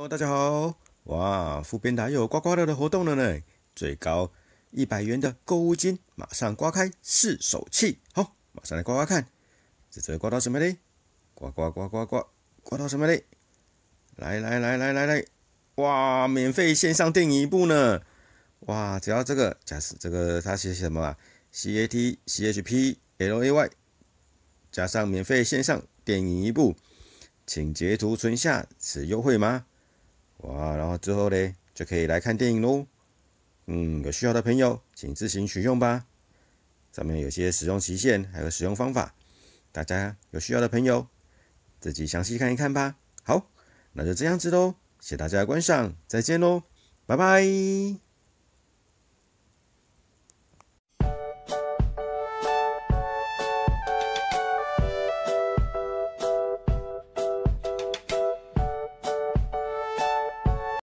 h 大家好！哇，副编台又有刮刮乐的活动了呢，最高一百元的购物金，马上刮开试手气。好，马上来刮刮看，这次刮到什么嘞？刮刮刮刮刮，刮到什么嘞？来来来来来来，哇，免费线上电影一部呢！哇，只要这个，假设这个它写什么啊？C A T C H P L A Y，加上免费线上电影一部，请截图存下此优惠码。之后呢，就可以来看电影喽。嗯，有需要的朋友，请自行取用吧。上面有些使用期限，还有使用方法，大家有需要的朋友，自己详细看一看吧。好，那就这样子喽。谢谢大家的观赏，再见喽，拜拜。